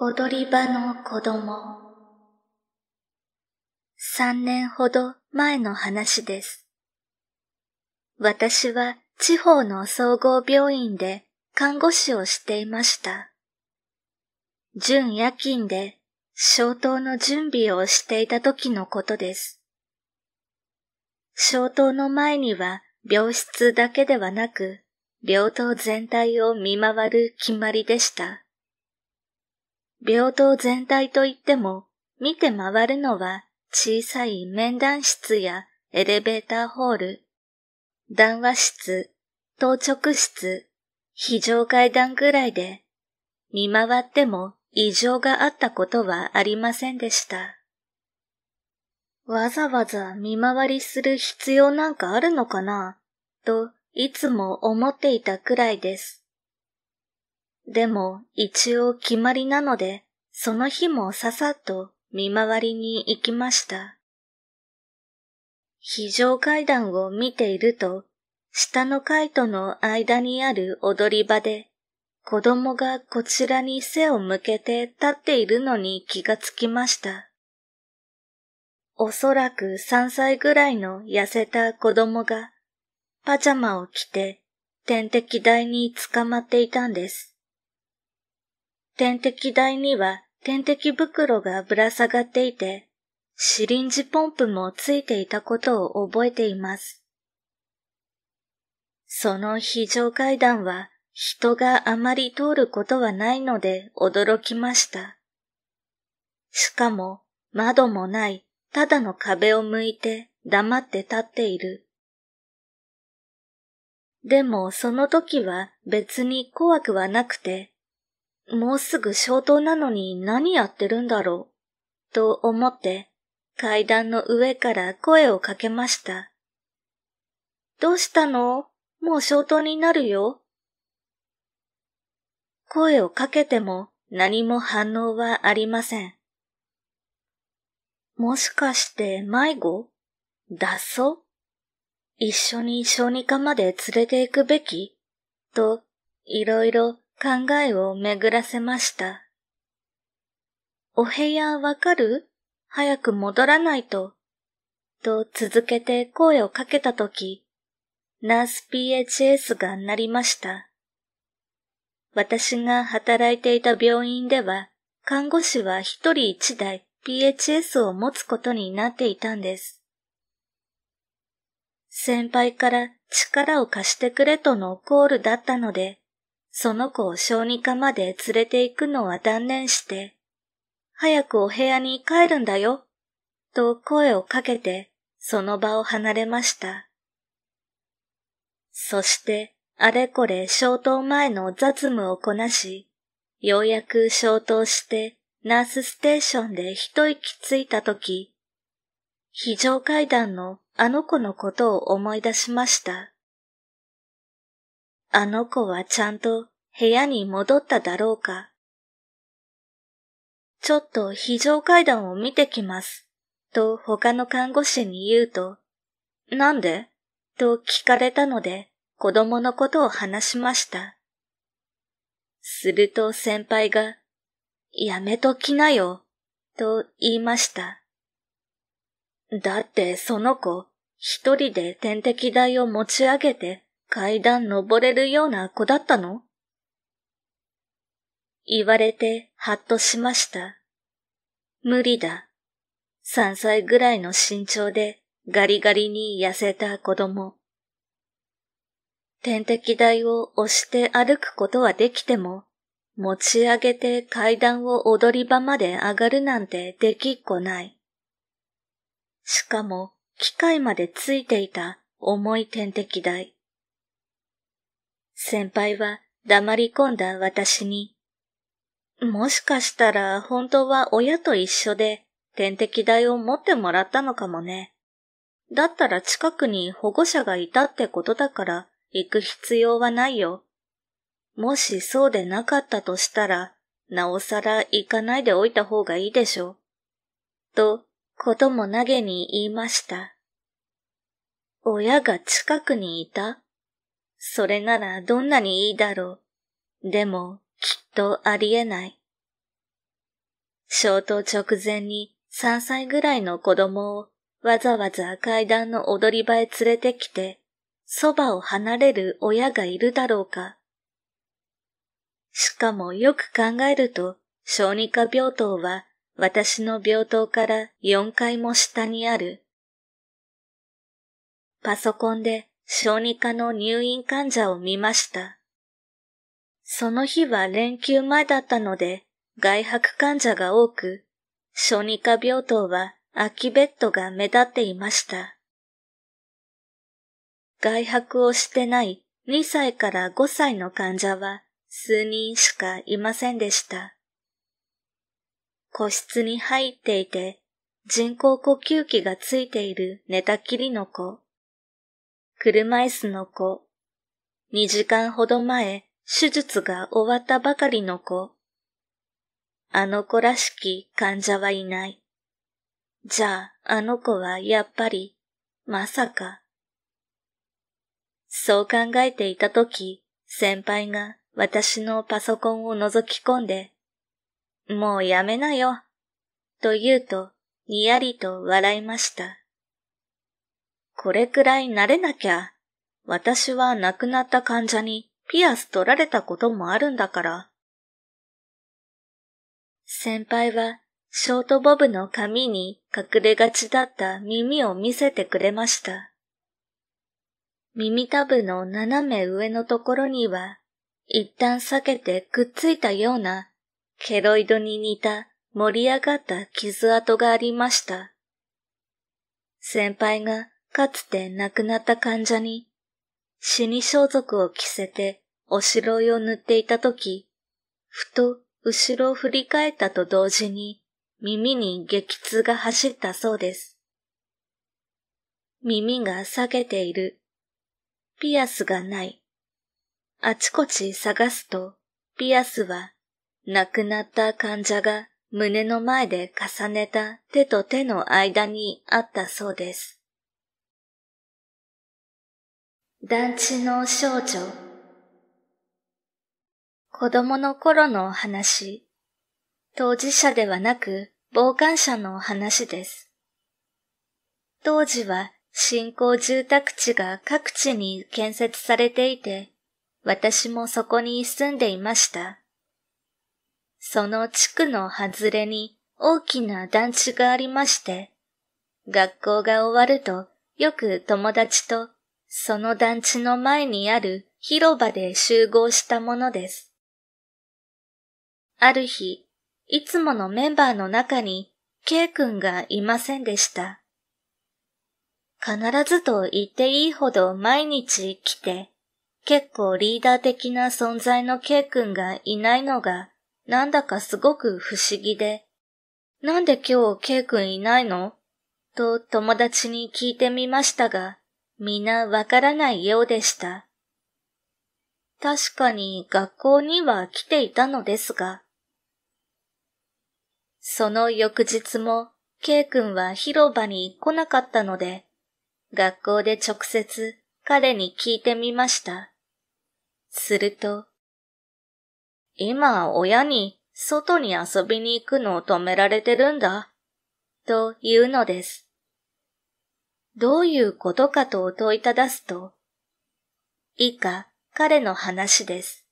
踊り場の子供。三年ほど前の話です。私は地方の総合病院で看護師をしていました。準夜勤で消灯の準備をしていた時のことです。消灯の前には病室だけではなく、病棟全体を見回る決まりでした。病棟全体といっても、見て回るのは小さい面談室やエレベーターホール、談話室、当直室、非常階段ぐらいで、見回っても異常があったことはありませんでした。わざわざ見回りする必要なんかあるのかなといつも思っていたくらいです。でも一応決まりなので、その日もささっと見回りに行きました。非常階段を見ていると、下の階との間にある踊り場で、子供がこちらに背を向けて立っているのに気がつきました。おそらく3歳ぐらいの痩せた子供が、パジャマを着て点滴台に捕まっていたんです。点滴台には点滴袋がぶら下がっていて、シリンジポンプもついていたことを覚えています。その非常階段は人があまり通ることはないので驚きました。しかも窓もないただの壁を向いて黙って立っている。でもその時は別に怖くはなくて、もうすぐ消灯なのに何やってるんだろう、と思って階段の上から声をかけました。どうしたのもう消灯になるよ。声をかけても何も反応はありません。もしかして迷子脱走一緒に小児科まで連れて行くべきといろいろ考えを巡らせました。お部屋わかる早く戻らないと。と続けて声をかけたとき、ナース PHS が鳴りました。私が働いていた病院では、看護師は一人一台 PHS を持つことになっていたんです。先輩から力を貸してくれとのコールだったので、その子を小児科まで連れて行くのは断念して、早くお部屋に帰るんだよ、と声をかけて、その場を離れました。そして、あれこれ消灯前の雑務をこなし、ようやく消灯してナースステーションで一息ついたとき、非常階段のあの子のことを思い出しました。あの子はちゃんと部屋に戻っただろうか。ちょっと非常階段を見てきます、と他の看護師に言うと、なんでと聞かれたので子供のことを話しました。すると先輩が、やめときなよ、と言いました。だってその子、一人で点滴台を持ち上げて階段登れるような子だったの言われてはっとしました。無理だ。3歳ぐらいの身長でガリガリに痩せた子供。点滴台を押して歩くことはできても、持ち上げて階段を踊り場まで上がるなんてできっこない。しかも、機械までついていた重い点滴台。先輩は黙り込んだ私に、もしかしたら本当は親と一緒で点滴代を持ってもらったのかもね。だったら近くに保護者がいたってことだから行く必要はないよ。もしそうでなかったとしたら、なおさら行かないでおいた方がいいでしょう。と、こともなげに言いました。親が近くにいたそれならどんなにいいだろう。でも、きっとありえない。消灯直前に3歳ぐらいの子供をわざわざ階段の踊り場へ連れてきて、そばを離れる親がいるだろうか。しかもよく考えると、小児科病棟は私の病棟から4階も下にある。パソコンで小児科の入院患者を見ました。その日は連休前だったので、外泊患者が多く、小児科病棟は空きベッドが目立っていました。外泊をしてない2歳から5歳の患者は数人しかいませんでした。個室に入っていて、人工呼吸器がついている寝たきりの子。車椅子の子。2時間ほど前、手術が終わったばかりの子。あの子らしき患者はいない。じゃあ、あの子はやっぱり、まさか。そう考えていたとき、先輩が私のパソコンを覗き込んで、もうやめなよ、と言うと、にやりと笑いました。これくらい慣れなきゃ。私は亡くなった患者にピアス取られたこともあるんだから。先輩はショートボブの髪に隠れがちだった耳を見せてくれました。耳たぶの斜め上のところには、一旦避けてくっついたような、ケロイドに似た盛り上がった傷跡がありました。先輩がかつて亡くなった患者に死に装束を着せておしろいを塗っていたとき、ふと後ろを振り返ったと同時に耳に激痛が走ったそうです。耳が下げている。ピアスがない。あちこち探すと、ピアスは亡くなった患者が胸の前で重ねた手と手の間にあったそうです。団地の少女。子供の頃のお話。当事者ではなく傍観者のお話です。当時は新興住宅地が各地に建設されていて、私もそこに住んでいました。その地区の外れに大きな団地がありまして、学校が終わるとよく友達とその団地の前にある広場で集合したものです。ある日、いつものメンバーの中に K 君がいませんでした。必ずと言っていいほど毎日来て、結構リーダー的な存在の K 君がいないのがなんだかすごく不思議で、なんで今日 K 君いないのと友達に聞いてみましたが、皆わからないようでした。確かに学校には来ていたのですが、その翌日も K 君は広場に来なかったので、学校で直接彼に聞いてみました。すると、今親に外に遊びに行くのを止められてるんだ、というのです。どういうことかとお問いただすと、以下彼の話です。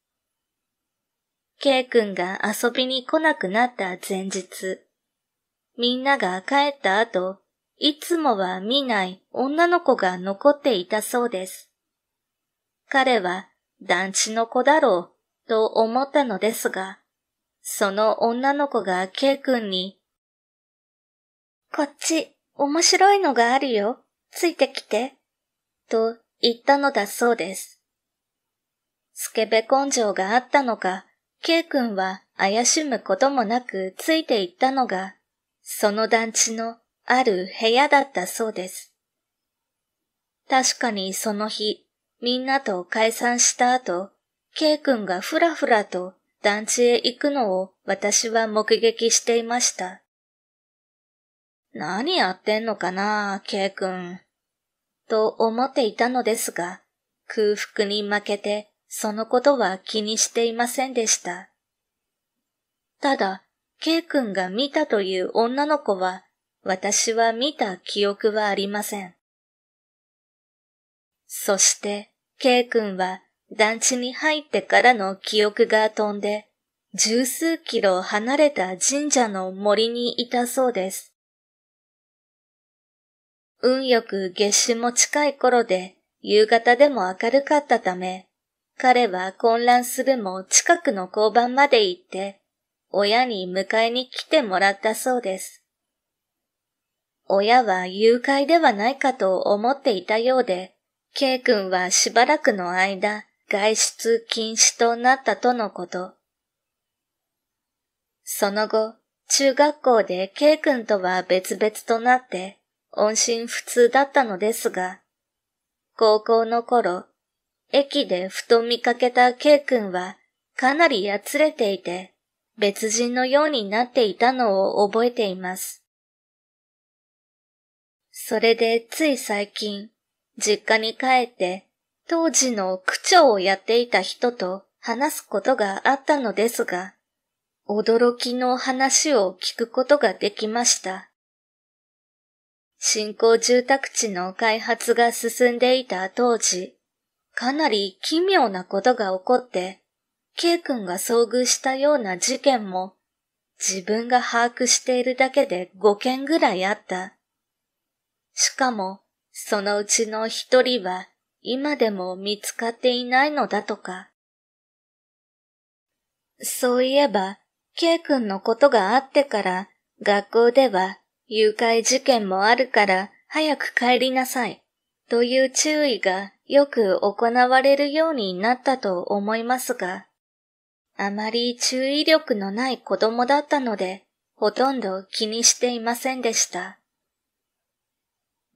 K 君が遊びに来なくなった前日、みんなが帰った後、いつもは見ない女の子が残っていたそうです。彼は団地の子だろうと思ったのですが、その女の子が K 君に、こっち面白いのがあるよついてきて、と言ったのだそうです。スケベ根性があったのか、K 君は怪しむこともなくついていったのが、その団地のある部屋だったそうです。確かにその日、みんなと解散した後、K 君がふらふらと団地へ行くのを私は目撃していました。何やってんのかな、K 君。と思っていたのですが、空腹に負けてそのことは気にしていませんでした。ただ、K 君が見たという女の子は、私は見た記憶はありません。そして、K 君は団地に入ってからの記憶が飛んで、十数キロ離れた神社の森にいたそうです。運よく月種も近い頃で夕方でも明るかったため、彼は混乱するも近くの交番まで行って、親に迎えに来てもらったそうです。親は誘拐ではないかと思っていたようで、K 君はしばらくの間、外出禁止となったとのこと。その後、中学校で K 君とは別々となって、音信不通だったのですが、高校の頃、駅でふと見かけた K 君はかなりやつれていて、別人のようになっていたのを覚えています。それでつい最近、実家に帰って当時の区長をやっていた人と話すことがあったのですが、驚きの話を聞くことができました。新興住宅地の開発が進んでいた当時、かなり奇妙なことが起こって、K 君が遭遇したような事件も自分が把握しているだけで5件ぐらいあった。しかも、そのうちの一人は今でも見つかっていないのだとか。そういえば、K 君のことがあってから学校では誘拐事件もあるから早く帰りなさいという注意がよく行われるようになったと思いますが、あまり注意力のない子供だったので、ほとんど気にしていませんでした。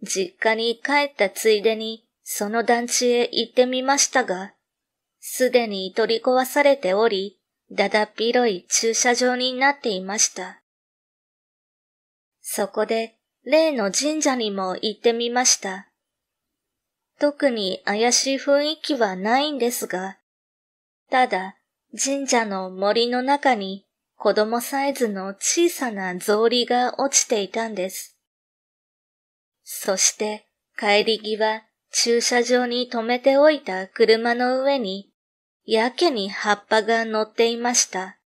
実家に帰ったついでに、その団地へ行ってみましたが、すでに取り壊されており、だだっ広い駐車場になっていました。そこで例の神社にも行ってみました。特に怪しい雰囲気はないんですが、ただ神社の森の中に子供サイズの小さな草履が落ちていたんです。そして帰り際駐車場に止めておいた車の上にやけに葉っぱが乗っていました。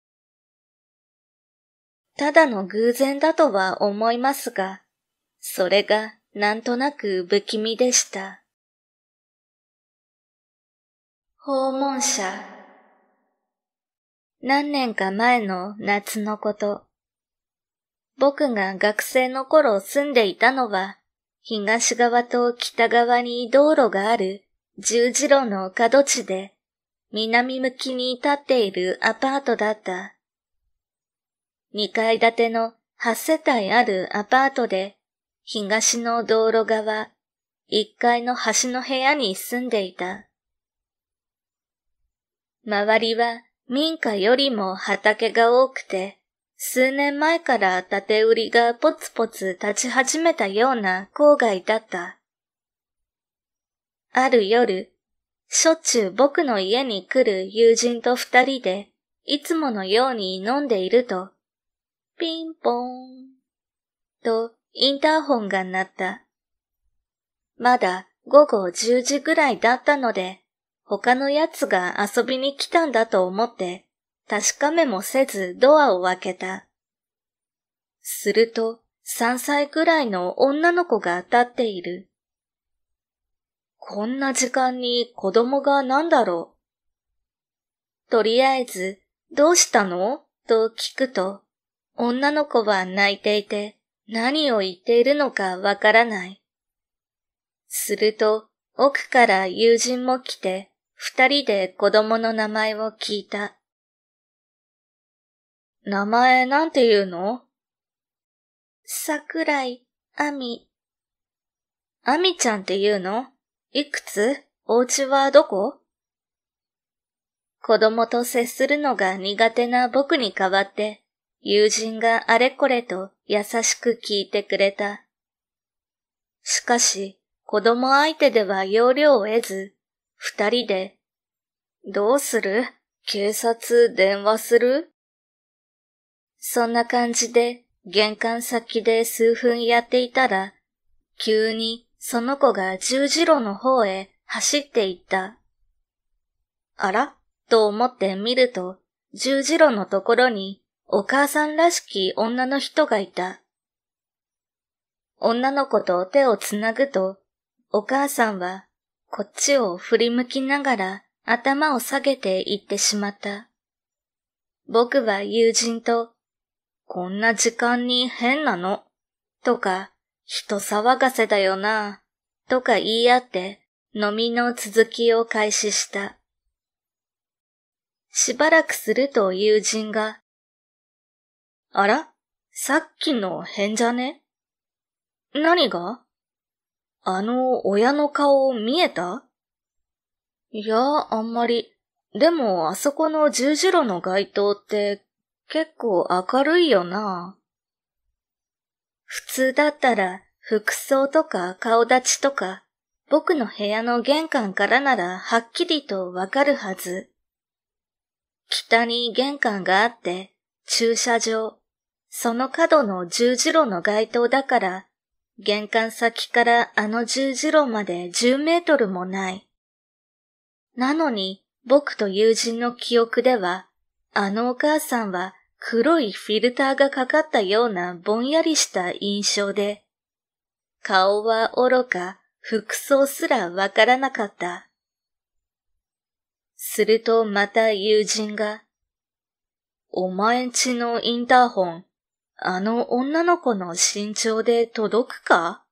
ただの偶然だとは思いますが、それがなんとなく不気味でした。訪問者何年か前の夏のこと。僕が学生の頃住んでいたのは、東側と北側に道路がある十字路の角地で、南向きに立っているアパートだった。2階建ての8世帯あるアパートで、東の道路側、1階の端の部屋に住んでいた。周りは民家よりも畑が多くて、数年前から建て売りがポツポツ立ち始めたような郊外だった。ある夜、しょっちゅう僕の家に来る友人と二人で、いつものように飲んでいると、ピンポーン。と、インターホンが鳴った。まだ午後10時ぐらいだったので、他の奴が遊びに来たんだと思って、確かめもせずドアを開けた。すると、3歳ぐらいの女の子が立っている。こんな時間に子供が何だろう。とりあえず、どうしたのと聞くと、女の子は泣いていて何を言っているのかわからない。すると奥から友人も来て二人で子供の名前を聞いた。名前なんて言うの桜井、あみ。あみちゃんって言うのいくつお家はどこ子供と接するのが苦手な僕に代わって友人があれこれと優しく聞いてくれた。しかし、子供相手では要領を得ず、二人で、どうする警察電話するそんな感じで、玄関先で数分やっていたら、急にその子が十字路の方へ走っていった。あらと思って見ると、十字路のところにお母さんらしき女の人がいた。女の子と手をつなぐと、お母さんはこっちを振り向きながら頭を下げていってしまった。僕は友人と、こんな時間に変なの、とか、人騒がせだよな、とか言い合って飲みの続きを開始した。しばらくすると友人が、あらさっきの変じゃね何があの親の顔見えたいや、あんまり。でも、あそこの十字路の街灯って結構明るいよな。普通だったら服装とか顔立ちとか僕の部屋の玄関からならはっきりとわかるはず。北に玄関があって駐車場、その角の十字路の街灯だから、玄関先からあの十字路まで十メートルもない。なのに、僕と友人の記憶では、あのお母さんは黒いフィルターがかかったようなぼんやりした印象で、顔は愚か、服装すらわからなかった。するとまた友人が、お前んちのインターホン、あの女の子の身長で届くか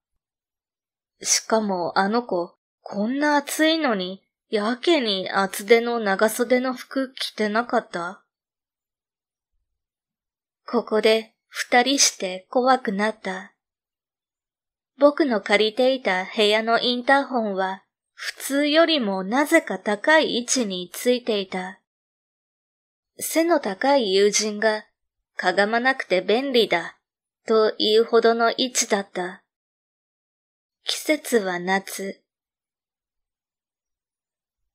しかもあの子、こんな暑いのに、やけに厚手の長袖の服着てなかったここで二人して怖くなった。僕の借りていた部屋のインターホンは普通よりもなぜか高い位置についていた。背の高い友人がかがまなくて便利だ、というほどの位置だった。季節は夏。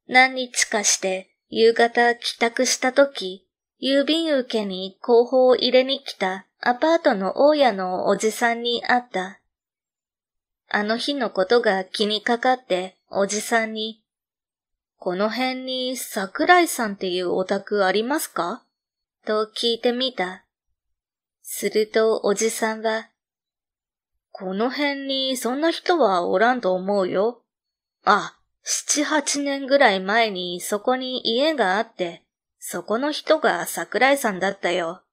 何日かして夕方帰宅した時、郵便受けに広報を入れに来たアパートの大家のおじさんに会った。あの日のことが気にかかっておじさんに、この辺に桜井さんっていうお宅ありますかと聞いてみた。するとおじさんは、この辺にそんな人はおらんと思うよ。あ、七八年ぐらい前にそこに家があって、そこの人が桜井さんだったよ。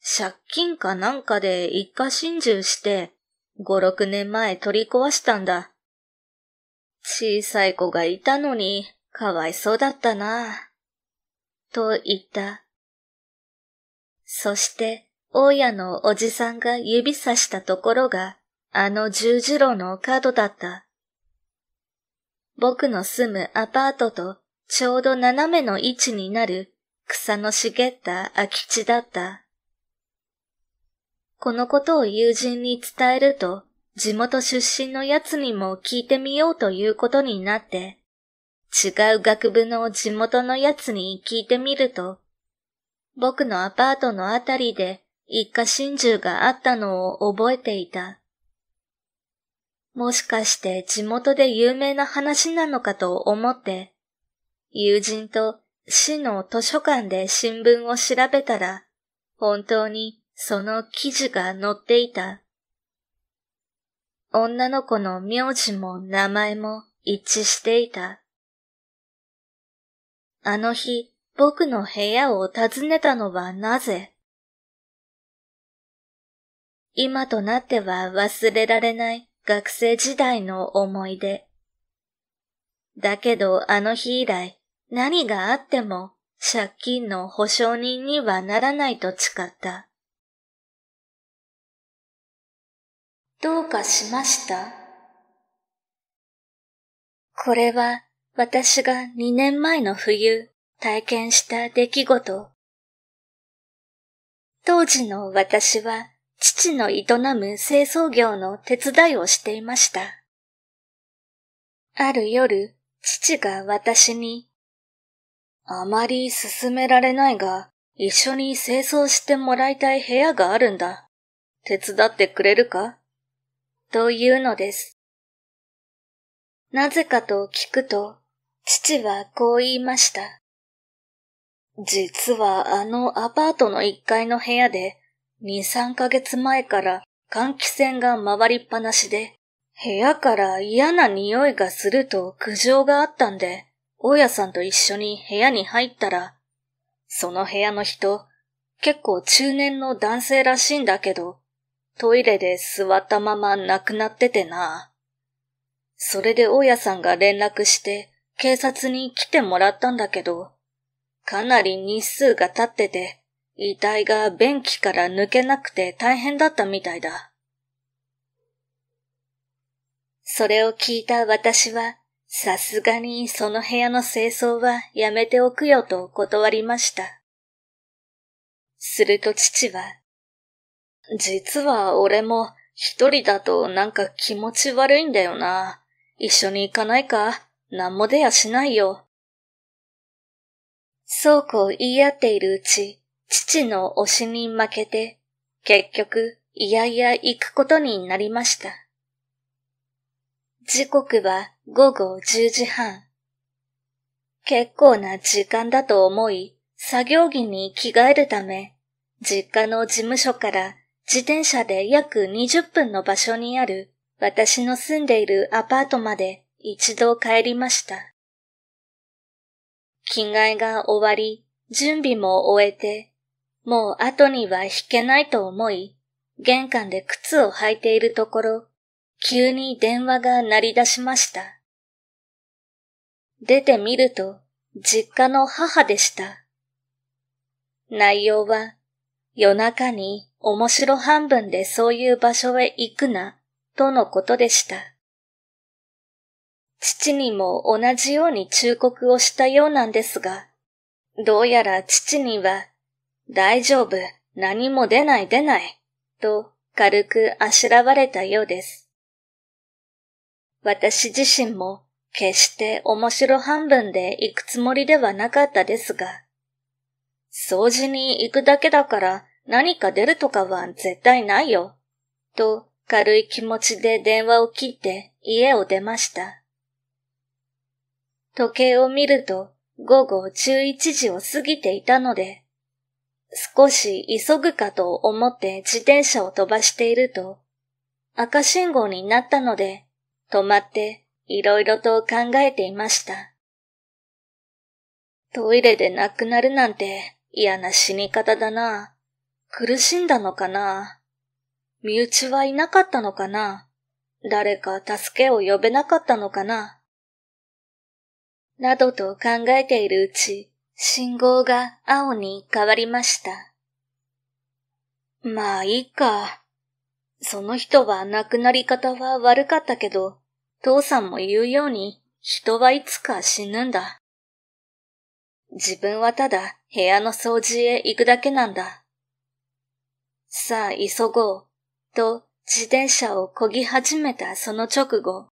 借金かなんかで一家心中して、五六年前取り壊したんだ。小さい子がいたのに、かわいそうだったな。と言った。そして、大家のおじさんが指さしたところが、あの十字路の角だった。僕の住むアパートとちょうど斜めの位置になる草の茂った空き地だった。このことを友人に伝えると、地元出身のやつにも聞いてみようということになって、違う学部の地元のやつに聞いてみると、僕のアパートのあたりで一家心中があったのを覚えていた。もしかして地元で有名な話なのかと思って、友人と市の図書館で新聞を調べたら、本当にその記事が載っていた。女の子の名字も名前も一致していた。あの日、僕の部屋を訪ねたのはなぜ今となっては忘れられない学生時代の思い出。だけどあの日以来、何があっても借金の保証人にはならないと誓った。どうかしましたこれは私が2年前の冬体験した出来事。当時の私は父の営む清掃業の手伝いをしていました。ある夜、父が私に、あまり勧められないが、一緒に清掃してもらいたい部屋があるんだ。手伝ってくれるかというのです。なぜかと聞くと、父はこう言いました。実はあのアパートの1階の部屋で二三ヶ月前から換気扇が回りっぱなしで、部屋から嫌な匂いがすると苦情があったんで、大家さんと一緒に部屋に入ったら、その部屋の人、結構中年の男性らしいんだけど、トイレで座ったまま亡くなっててな。それで大家さんが連絡して警察に来てもらったんだけど、かなり日数が経ってて、遺体が便器から抜けなくて大変だったみたいだ。それを聞いた私は、さすがにその部屋の清掃はやめておくよと断りました。すると父は、実は俺も一人だとなんか気持ち悪いんだよな。一緒に行かないかなんも出やしないよ。そうこう言い合っているうち、父の推しに負けて、結局、いやいや行くことになりました。時刻は午後10時半。結構な時間だと思い、作業着に着替えるため、実家の事務所から自転車で約20分の場所にある私の住んでいるアパートまで一度帰りました。着替えが終わり、準備も終えてもう後には引けないと思い、玄関で靴を履いているところ、急に電話が鳴り出しました。出てみると、実家の母でした。内容は、夜中に面白半分でそういう場所へ行くな、とのことでした。父にも同じように忠告をしたようなんですが、どうやら父には大丈夫、何も出ない出ない、と軽くあしらわれたようです。私自身も決して面白半分で行くつもりではなかったですが、掃除に行くだけだから何か出るとかは絶対ないよ、と軽い気持ちで電話を切って家を出ました。時計を見ると午後11時を過ぎていたので、少し急ぐかと思って自転車を飛ばしていると、赤信号になったので、止まって色々と考えていました。トイレで亡くなるなんて嫌な死に方だな。苦しんだのかな。身内はいなかったのかな。誰か助けを呼べなかったのかな。などと考えているうち、信号が青に変わりました。まあいいか。その人は亡くなり方は悪かったけど、父さんも言うように人はいつか死ぬんだ。自分はただ部屋の掃除へ行くだけなんだ。さあ急ごう、と自転車を漕ぎ始めたその直後。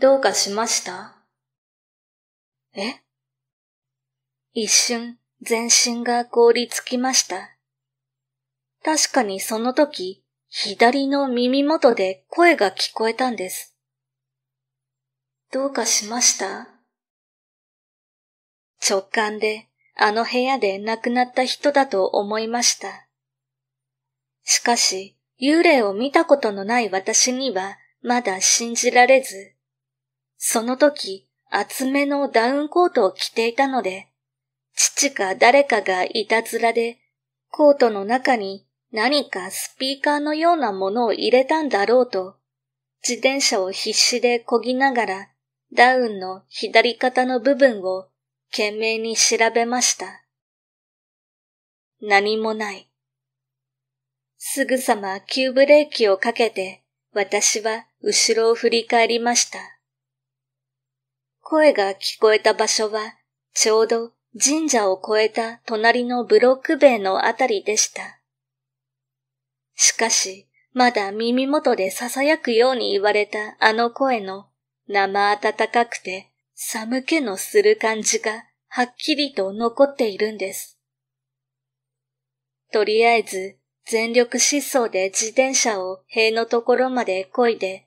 どうかしましたえ一瞬全身が凍りつきました。確かにその時、左の耳元で声が聞こえたんです。どうかしました直感であの部屋で亡くなった人だと思いました。しかし、幽霊を見たことのない私にはまだ信じられず、その時厚めのダウンコートを着ていたので父か誰かがいたずらで、コートの中に何かスピーカーのようなものを入れたんだろうと、自転車を必死で漕ぎながら、ダウンの左肩の部分を懸命に調べました。何もない。すぐさま急ブレーキをかけて、私は後ろを振り返りました。声が聞こえた場所は、ちょうど神社を越えた隣のブロック塀のあたりでした。しかし、まだ耳元で囁くように言われたあの声の生暖かくて寒気のする感じがはっきりと残っているんです。とりあえず全力疾走で自転車を塀のところまで漕いで、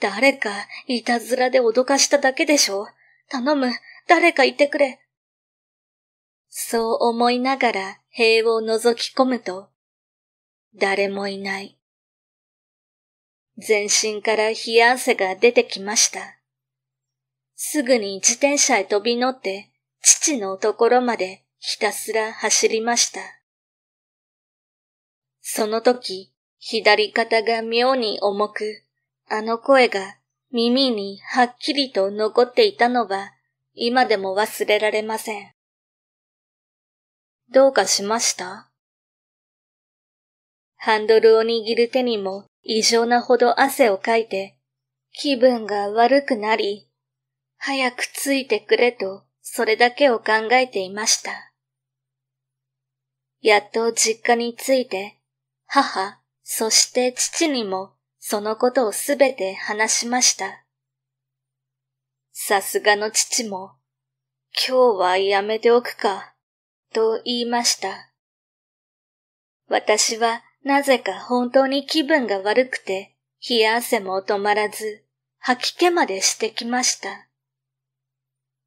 誰かいたずらで脅かしただけでしょ頼む、誰かいてくれ。そう思いながら塀を覗き込むと、誰もいない。全身から冷や汗が出てきました。すぐに自転車へ飛び乗って、父のところまでひたすら走りました。その時、左肩が妙に重く、あの声が耳にはっきりと残っていたのは今でも忘れられません。どうかしましたハンドルを握る手にも異常なほど汗をかいて、気分が悪くなり、早くついてくれと、それだけを考えていました。やっと実家に着いて、母、そして父にもそのことをすべて話しました。さすがの父も、今日はやめておくか、と言いました。私はなぜか本当に気分が悪くて、冷や汗も止まらず、吐き気までしてきました。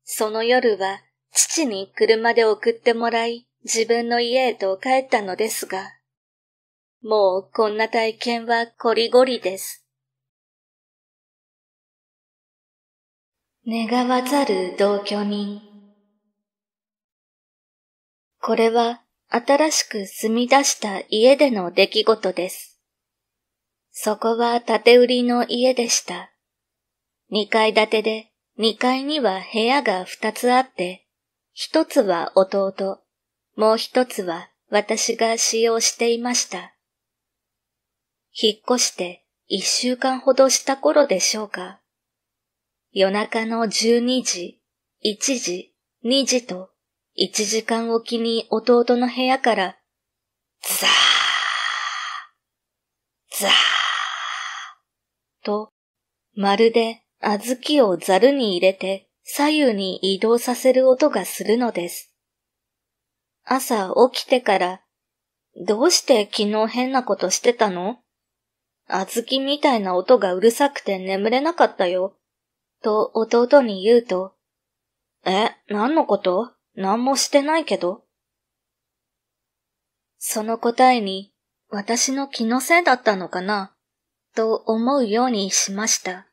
その夜は父に車で送ってもらい、自分の家へと帰ったのですが、もうこんな体験はこりごりです。願わざる同居人これは新しく住み出した家での出来事です。そこは建て売りの家でした。2階建てで2階には部屋が2つあって、1つは弟、もう1つは私が使用していました。引っ越して1週間ほどした頃でしょうか。夜中の12時、1時、2時と一時間おきに弟の部屋から、ザーザーと、まるで小豆をザルに入れて左右に移動させる音がするのです。朝起きてから、どうして昨日変なことしてたの小豆みたいな音がうるさくて眠れなかったよ。と弟に言うと、え、何のこと何もしてないけど。その答えに私の気のせいだったのかなと思うようにしました。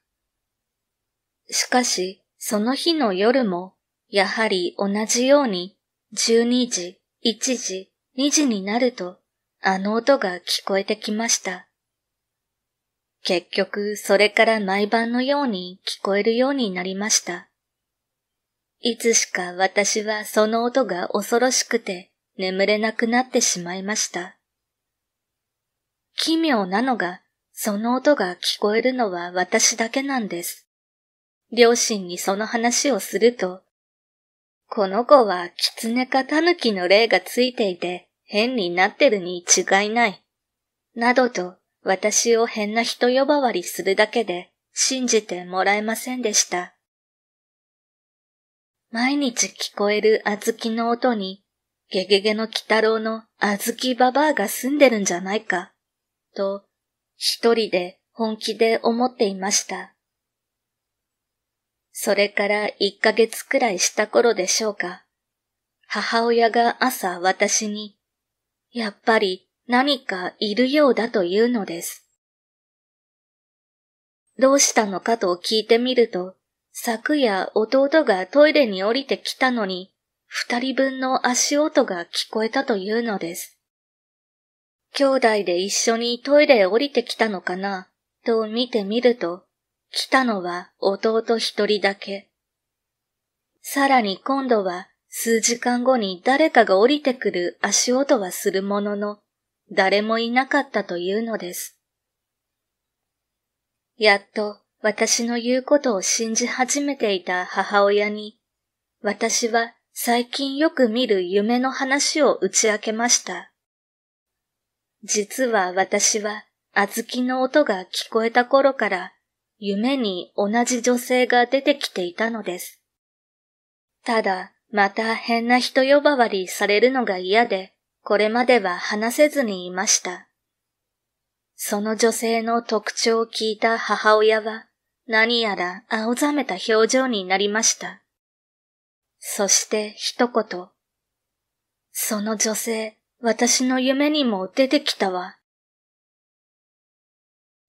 しかし、その日の夜も、やはり同じように、12時、1時、2時になると、あの音が聞こえてきました。結局、それから毎晩のように聞こえるようになりました。いつしか私はその音が恐ろしくて眠れなくなってしまいました。奇妙なのが、その音が聞こえるのは私だけなんです。両親にその話をすると、この子は狐か狸の霊がついていて変になってるに違いない。などと私を変な人呼ばわりするだけで信じてもらえませんでした。毎日聞こえる小豆の音に、ゲゲゲの鬼太郎の小豆ババアが住んでるんじゃないか、と、一人で本気で思っていました。それから一ヶ月くらいした頃でしょうか。母親が朝私に、やっぱり何かいるようだというのです。どうしたのかと聞いてみると、昨夜弟がトイレに降りてきたのに、二人分の足音が聞こえたというのです。兄弟で一緒にトイレへ降りてきたのかな、と見てみると、来たのは弟一人だけ。さらに今度は数時間後に誰かが降りてくる足音はするものの、誰もいなかったというのです。やっと私の言うことを信じ始めていた母親に、私は最近よく見る夢の話を打ち明けました。実は私は小豆の音が聞こえた頃から夢に同じ女性が出てきていたのです。ただ、また変な人呼ばわりされるのが嫌で、これまでは話せずにいました。その女性の特徴を聞いた母親は、何やら青ざめた表情になりました。そして一言。その女性、私の夢にも出てきたわ。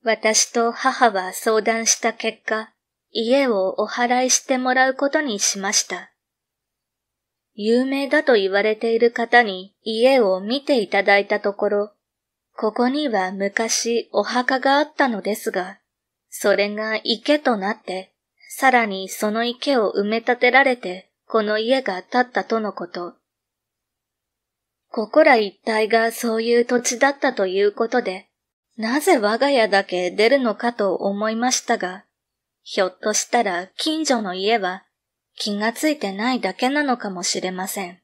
私と母は相談した結果、家をお祓いしてもらうことにしました。有名だと言われている方に家を見ていただいたところ、ここには昔お墓があったのですが、それが池となって、さらにその池を埋め立てられて、この家が建ったとのこと。ここら一帯がそういう土地だったということで、なぜ我が家だけ出るのかと思いましたが、ひょっとしたら近所の家は気がついてないだけなのかもしれません。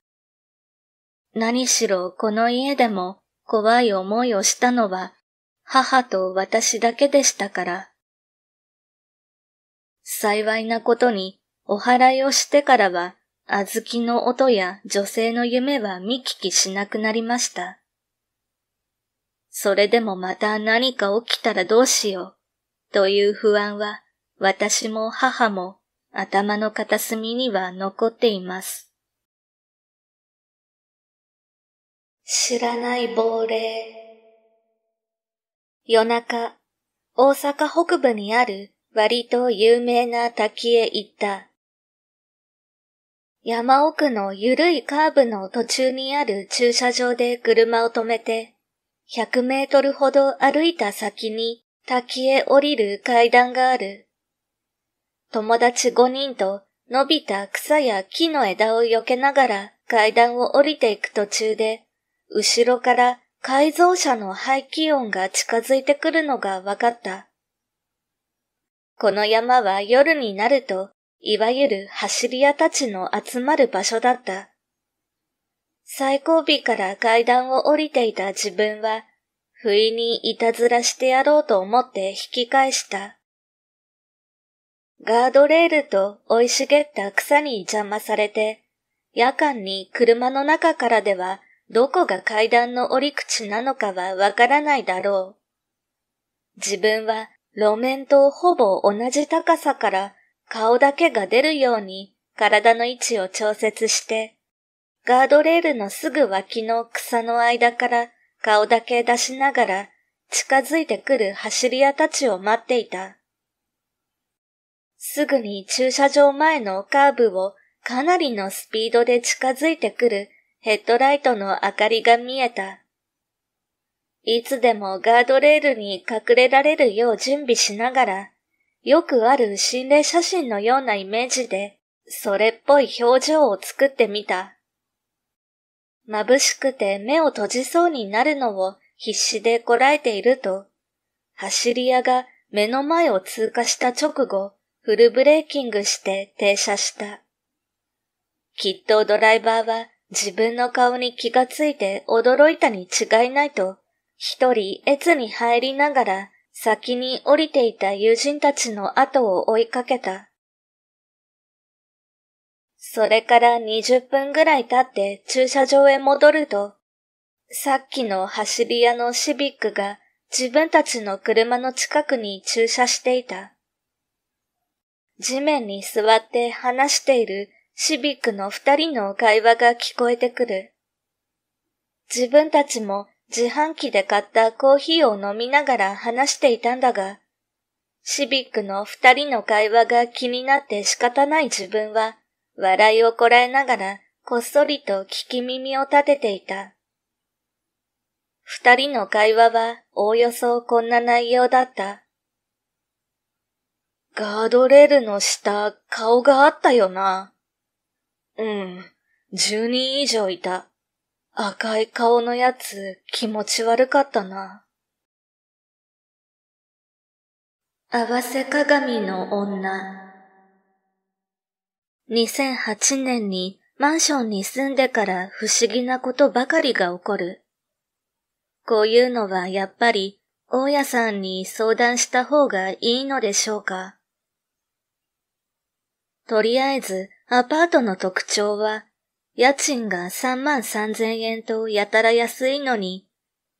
何しろこの家でも怖い思いをしたのは母と私だけでしたから。幸いなことに、お祓いをしてからは、小豆の音や女性の夢は見聞きしなくなりました。それでもまた何か起きたらどうしよう、という不安は、私も母も頭の片隅には残っています。知らない亡霊。夜中、大阪北部にある割と有名な滝へ行った。山奥のゆるいカーブの途中にある駐車場で車を止めて、100メートルほど歩いた先に滝へ降りる階段がある。友達5人と伸びた草や木の枝を避けながら階段を降りていく途中で、後ろから改造車の排気音が近づいてくるのが分かった。この山は夜になると、いわゆる走り屋たちの集まる場所だった。最後尾から階段を降りていた自分は、不意にいたずらしてやろうと思って引き返した。ガードレールと生い茂った草に邪魔されて、夜間に車の中からではどこが階段の降り口なのかはわからないだろう。自分は路面とほぼ同じ高さから顔だけが出るように体の位置を調節して、ガードレールのすぐ脇の草の間から顔だけ出しながら近づいてくる走り屋たちを待っていた。すぐに駐車場前のカーブをかなりのスピードで近づいてくるヘッドライトの明かりが見えた。いつでもガードレールに隠れられるよう準備しながら、よくある心霊写真のようなイメージで、それっぽい表情を作ってみた。眩しくて目を閉じそうになるのを必死でこらえていると、走り屋が目の前を通過した直後、フルブレーキングして停車した。きっとドライバーは自分の顔に気がついて驚いたに違いないと一人越に入りながら先に降りていた友人たちの後を追いかけた。それから20分ぐらい経って駐車場へ戻ると、さっきの走り屋のシビックが自分たちの車の近くに駐車していた。地面に座って話しているシビックの二人の会話が聞こえてくる。自分たちも自販機で買ったコーヒーを飲みながら話していたんだが、シビックの二人の会話が気になって仕方ない自分は、笑いをこらえながらこっそりと聞き耳を立てていた。二人の会話はおおよそこんな内容だった。ガードレールの下、顔があったよな。うん、十人以上いた。赤い顔のやつ気持ち悪かったな。合わせ鏡の女。2008年にマンションに住んでから不思議なことばかりが起こる。こういうのはやっぱり大家さんに相談した方がいいのでしょうか。とりあえずアパートの特徴は家賃が3万3千円とやたら安いのに、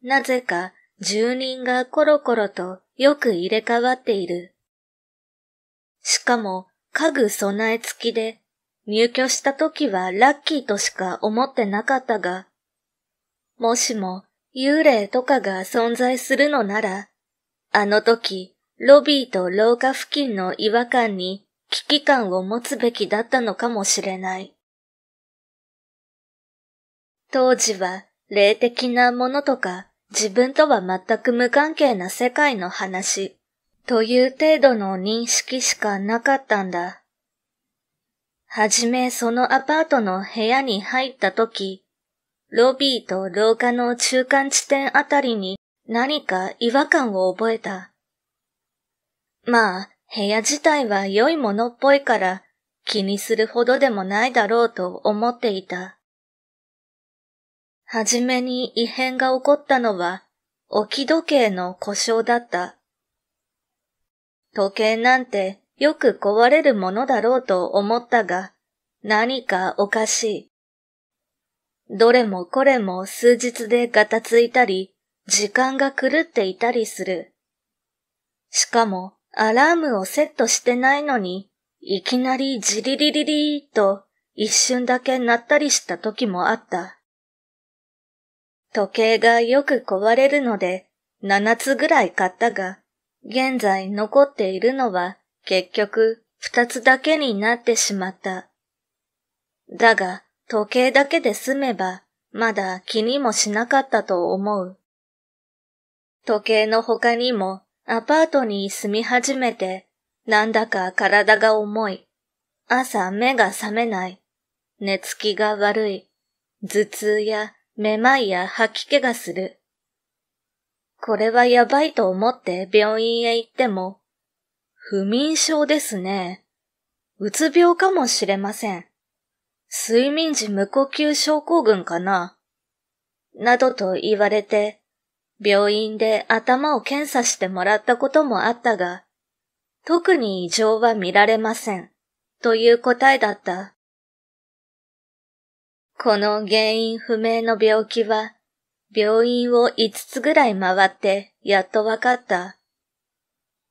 なぜか住人がコロコロとよく入れ替わっている。しかも家具備え付きで入居した時はラッキーとしか思ってなかったが、もしも幽霊とかが存在するのなら、あの時ロビーと廊下付近の違和感に危機感を持つべきだったのかもしれない。当時は霊的なものとか自分とは全く無関係な世界の話という程度の認識しかなかったんだ。はじめそのアパートの部屋に入った時、ロビーと廊下の中間地点あたりに何か違和感を覚えた。まあ、部屋自体は良いものっぽいから気にするほどでもないだろうと思っていた。はじめに異変が起こったのは、置き時計の故障だった。時計なんてよく壊れるものだろうと思ったが、何かおかしい。どれもこれも数日でガタついたり、時間が狂っていたりする。しかも、アラームをセットしてないのに、いきなりジリリリリーと一瞬だけ鳴ったりした時もあった。時計がよく壊れるので、7つぐらい買ったが、現在残っているのは結局2つだけになってしまった。だが、時計だけで済めば、まだ気にもしなかったと思う。時計の他にも、アパートに住み始めて、なんだか体が重い。朝目が覚めない。寝つきが悪い。頭痛やめまいや吐き気がする。これはやばいと思って病院へ行っても、不眠症ですね。うつ病かもしれません。睡眠時無呼吸症候群かな。などと言われて、病院で頭を検査してもらったこともあったが、特に異常は見られません。という答えだった。この原因不明の病気は、病院を5つぐらい回ってやっとわかった。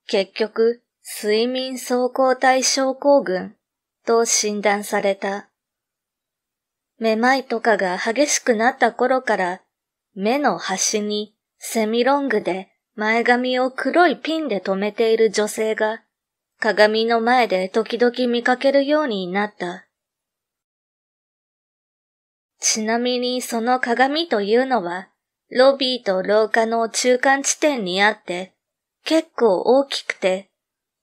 結局、睡眠走行体症候群と診断された。めまいとかが激しくなった頃から、目の端にセミロングで前髪を黒いピンで留めている女性が、鏡の前で時々見かけるようになった。ちなみにその鏡というのは、ロビーと廊下の中間地点にあって、結構大きくて、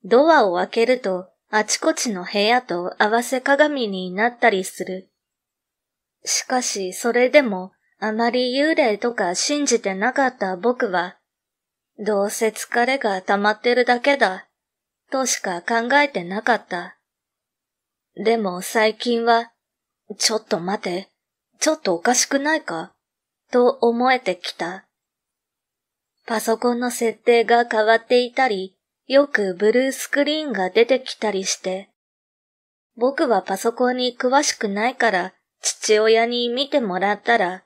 ドアを開けるとあちこちの部屋と合わせ鏡になったりする。しかしそれでもあまり幽霊とか信じてなかった僕は、どうせ疲れが溜まってるだけだ、としか考えてなかった。でも最近は、ちょっと待て、ちょっとおかしくないかと思えてきた。パソコンの設定が変わっていたり、よくブルースクリーンが出てきたりして。僕はパソコンに詳しくないから父親に見てもらったら、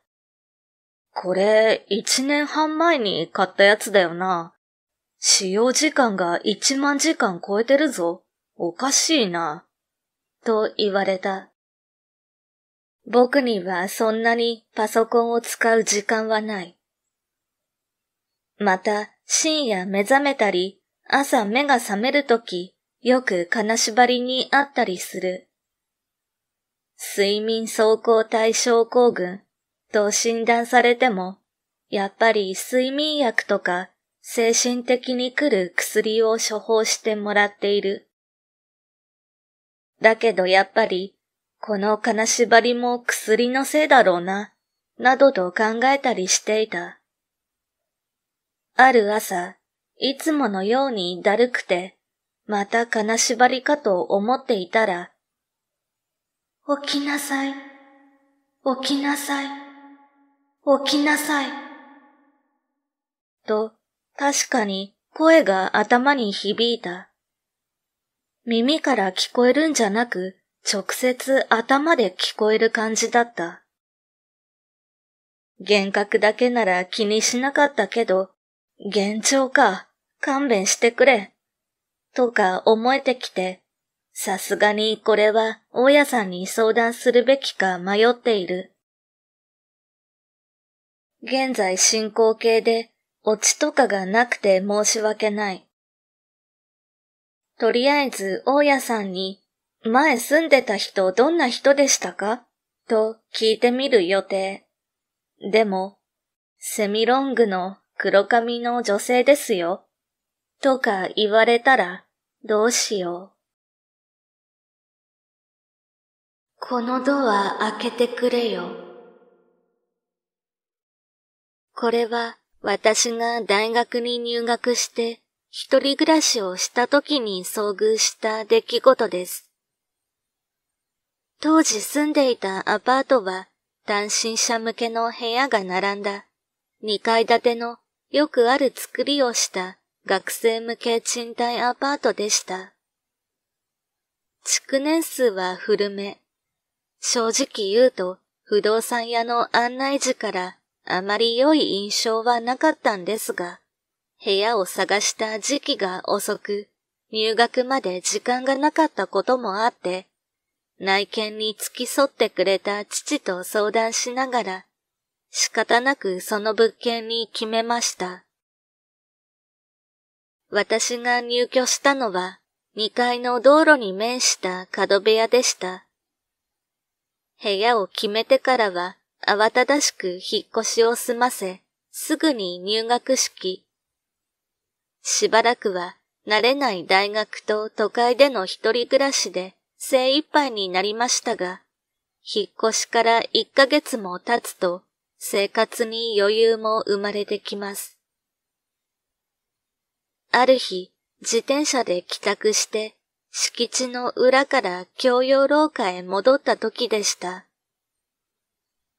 これ1年半前に買ったやつだよな。使用時間が1万時間超えてるぞ。おかしいな。と言われた。僕にはそんなにパソコンを使う時間はない。また、深夜目覚めたり、朝目が覚めるとき、よく金縛りにあったりする。睡眠走行体症候群と診断されても、やっぱり睡眠薬とか精神的に来る薬を処方してもらっている。だけどやっぱりこの金縛りも薬のせいだろうな、などと考えたりしていた。ある朝、いつものようにだるくて、また金縛りかと思っていたら、起きなさい、起きなさい、起きなさい。と、確かに声が頭に響いた。耳から聞こえるんじゃなく、直接頭で聞こえる感じだった。幻覚だけなら気にしなかったけど、幻聴か、勘弁してくれ、とか思えてきて、さすがにこれは大家さんに相談するべきか迷っている。現在進行形で、オチとかがなくて申し訳ない。とりあえず大家さんに前住んでた人どんな人でしたかと聞いてみる予定。でも、セミロングの黒髪の女性ですよ。とか言われたらどうしよう。このドア開けてくれよ。これは私が大学に入学して一人暮らしをした時に遭遇した出来事です。当時住んでいたアパートは単身者向けの部屋が並んだ2階建てのよくある作りをした学生向け賃貸アパートでした。築年数は古め。正直言うと不動産屋の案内時からあまり良い印象はなかったんですが、部屋を探した時期が遅く、入学まで時間がなかったこともあって、内見に付き添ってくれた父と相談しながら、仕方なくその物件に決めました。私が入居したのは2階の道路に面した角部屋でした。部屋を決めてからは慌ただしく引っ越しを済ませ、すぐに入学式。しばらくは慣れない大学と都会での一人暮らしで、精一杯になりましたが、引っ越しから一ヶ月も経つと生活に余裕も生まれてきます。ある日、自転車で帰宅して、敷地の裏から共用廊下へ戻った時でした。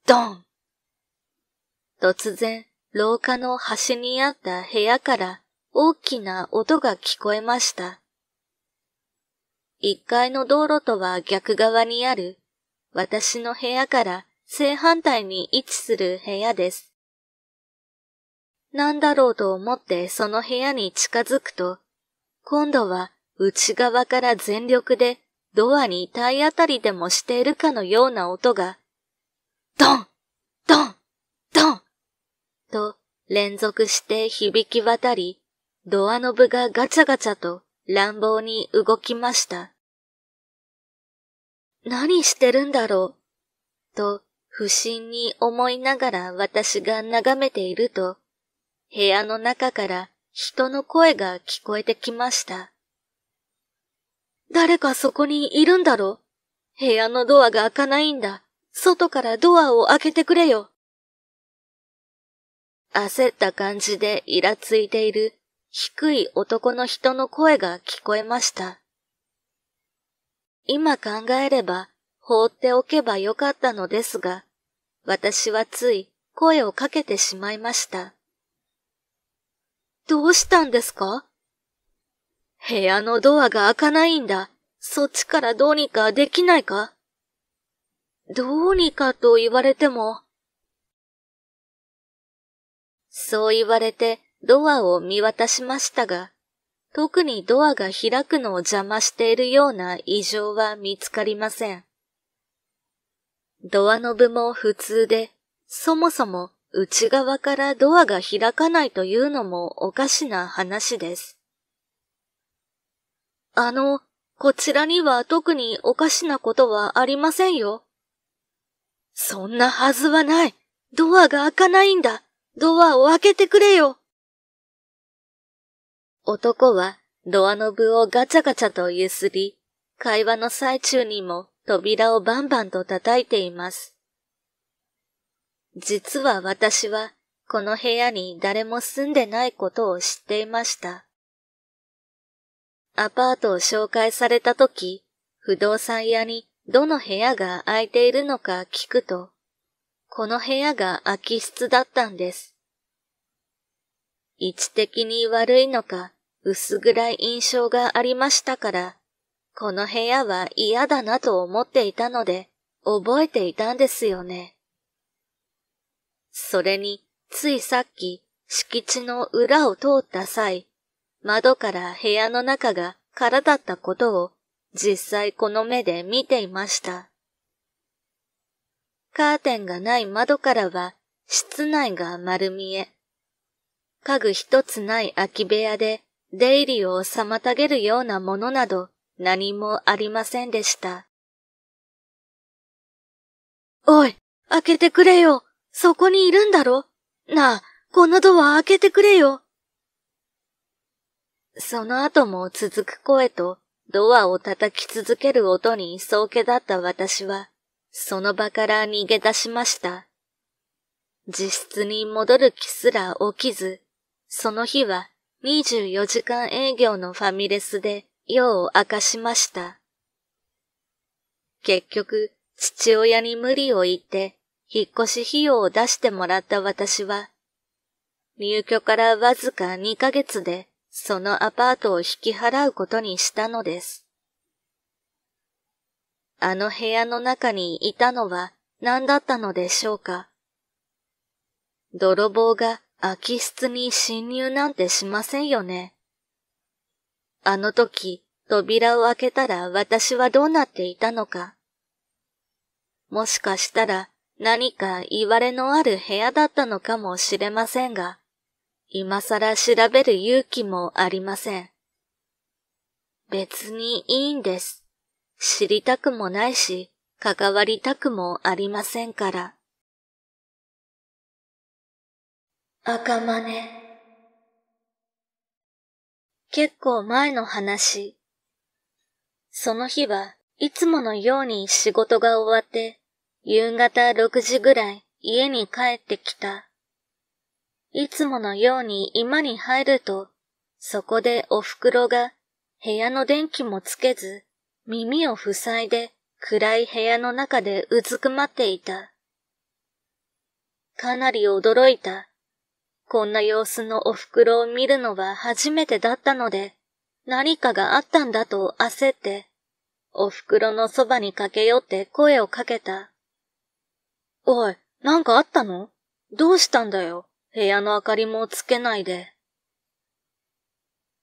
ドン突然、廊下の端にあった部屋から大きな音が聞こえました。1階の道路とは逆側にある、私の部屋から正反対に位置する部屋です。なんだろうと思ってその部屋に近づくと、今度は内側から全力でドアに体当たりでもしているかのような音が、ドンドンドンと連続して響き渡り、ドアノブがガチャガチャと乱暴に動きました。何してるんだろう、と不審に思いながら私が眺めていると、部屋の中から人の声が聞こえてきました。誰かそこにいるんだろう部屋のドアが開かないんだ。外からドアを開けてくれよ。焦った感じでイラついている低い男の人の声が聞こえました。今考えれば放っておけばよかったのですが、私はつい声をかけてしまいました。どうしたんですか部屋のドアが開かないんだ。そっちからどうにかできないかどうにかと言われても。そう言われてドアを見渡しましたが、特にドアが開くのを邪魔しているような異常は見つかりません。ドアノブも普通で、そもそも内側からドアが開かないというのもおかしな話です。あの、こちらには特におかしなことはありませんよ。そんなはずはない。ドアが開かないんだ。ドアを開けてくれよ。男はドアノブをガチャガチャと揺すり、会話の最中にも扉をバンバンと叩いています。実は私はこの部屋に誰も住んでないことを知っていました。アパートを紹介された時、不動産屋にどの部屋が空いているのか聞くと、この部屋が空き室だったんです。位置的に悪いのか、薄暗い印象がありましたから、この部屋は嫌だなと思っていたので、覚えていたんですよね。それに、ついさっき、敷地の裏を通った際、窓から部屋の中が空だったことを実際この目で見ていました。カーテンがない窓からは室内が丸見え。家具一つない空き部屋で出入りを妨げるようなものなど何もありませんでした。おい、開けてくれよ。そこにいるんだろなあ、このドア開けてくれよ。その後も続く声とドアを叩き続ける音に早気だった私は、その場から逃げ出しました。自室に戻る気すら起きず、その日は24時間営業のファミレスで夜を明かしました。結局、父親に無理を言って、引っ越し費用を出してもらった私は、入居からわずか2ヶ月で、そのアパートを引き払うことにしたのです。あの部屋の中にいたのは何だったのでしょうか泥棒が空き室に侵入なんてしませんよね。あの時、扉を開けたら私はどうなっていたのか。もしかしたら何か言われのある部屋だったのかもしれませんが、今さら調べる勇気もありません。別にいいんです。知りたくもないし、関わりたくもありませんから。赤似。結構前の話。その日はいつものように仕事が終わって、夕方6時ぐらい家に帰ってきた。いつものように居間に入ると、そこでお袋が部屋の電気もつけず、耳を塞いで暗い部屋の中でうずくまっていた。かなり驚いた。こんな様子のお袋を見るのは初めてだったので、何かがあったんだと焦って、お袋のそばに駆け寄って声をかけた。おい、なんかあったのどうしたんだよ部屋の明かりもつけないで。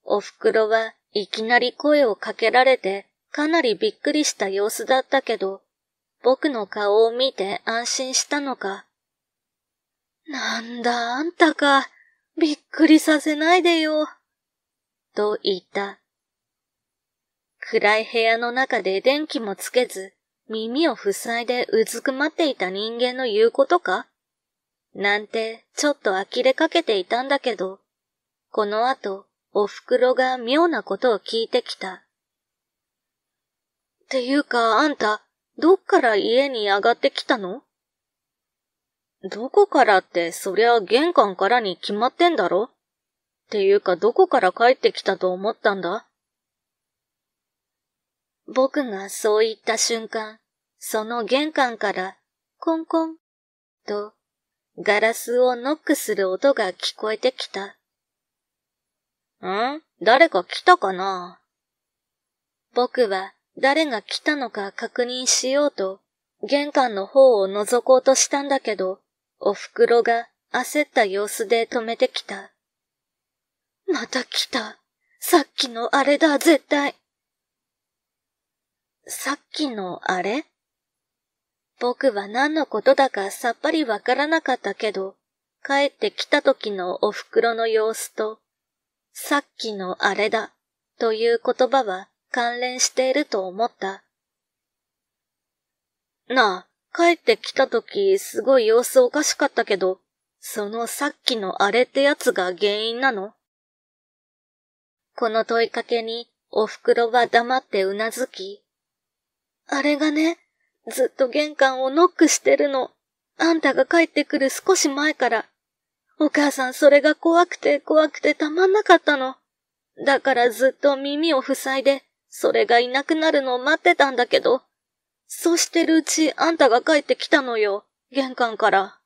お袋はいきなり声をかけられてかなりびっくりした様子だったけど、僕の顔を見て安心したのか、なんだあんたか、びっくりさせないでよ、と言った。暗い部屋の中で電気もつけず、耳を塞いでうずくまっていた人間の言うことかなんて、ちょっと呆れかけていたんだけど、この後、お袋が妙なことを聞いてきた。っていうか、あんた、どっから家に上がってきたのどこからってそりゃ玄関からに決まってんだろっていうかどこから帰ってきたと思ったんだ僕がそう言った瞬間、その玄関からコンコンとガラスをノックする音が聞こえてきた。ん誰か来たかな僕は誰が来たのか確認しようと玄関の方を覗こうとしたんだけど、お袋が焦った様子で止めてきた。また来た。さっきのあれだ、絶対。さっきのあれ僕は何のことだかさっぱりわからなかったけど、帰ってきた時のお袋の様子と、さっきのあれだという言葉は関連していると思った。なあ、帰ってきた時、すごい様子おかしかったけど、そのさっきのあれってやつが原因なのこの問いかけに、お袋は黙ってうなずき、あれがね、ずっと玄関をノックしてるの。あんたが帰ってくる少し前から。お母さんそれが怖くて怖くてたまんなかったの。だからずっと耳を塞いで、それがいなくなるのを待ってたんだけど、そうしてるうちあんたが帰ってきたのよ、玄関から。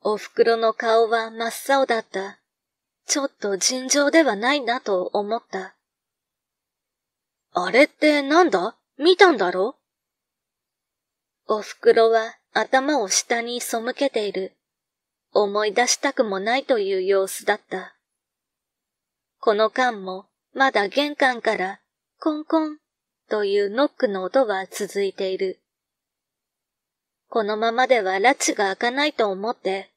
お袋の顔は真っ青だった。ちょっと尋常ではないなと思った。あれってなんだ見たんだろお袋は頭を下に背けている。思い出したくもないという様子だった。この間もまだ玄関からコンコンというノックの音が続いている。このままでは拉致が開かないと思って。